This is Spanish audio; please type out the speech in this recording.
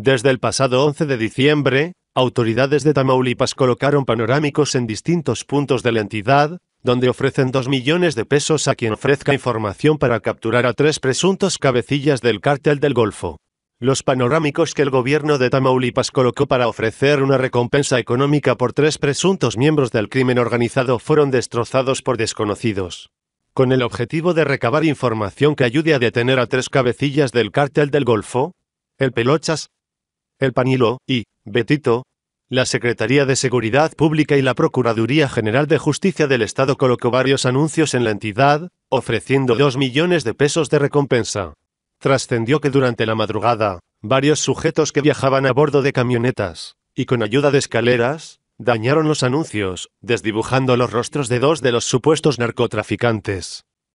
Desde el pasado 11 de diciembre, autoridades de Tamaulipas colocaron panorámicos en distintos puntos de la entidad, donde ofrecen 2 millones de pesos a quien ofrezca información para capturar a tres presuntos cabecillas del cártel del Golfo. Los panorámicos que el gobierno de Tamaulipas colocó para ofrecer una recompensa económica por tres presuntos miembros del crimen organizado fueron destrozados por desconocidos. Con el objetivo de recabar información que ayude a detener a tres cabecillas del cártel del Golfo, el Pelochas, el Panilo y Betito, la Secretaría de Seguridad Pública y la Procuraduría General de Justicia del Estado colocó varios anuncios en la entidad, ofreciendo dos millones de pesos de recompensa. Trascendió que durante la madrugada, varios sujetos que viajaban a bordo de camionetas, y con ayuda de escaleras, dañaron los anuncios, desdibujando los rostros de dos de los supuestos narcotraficantes.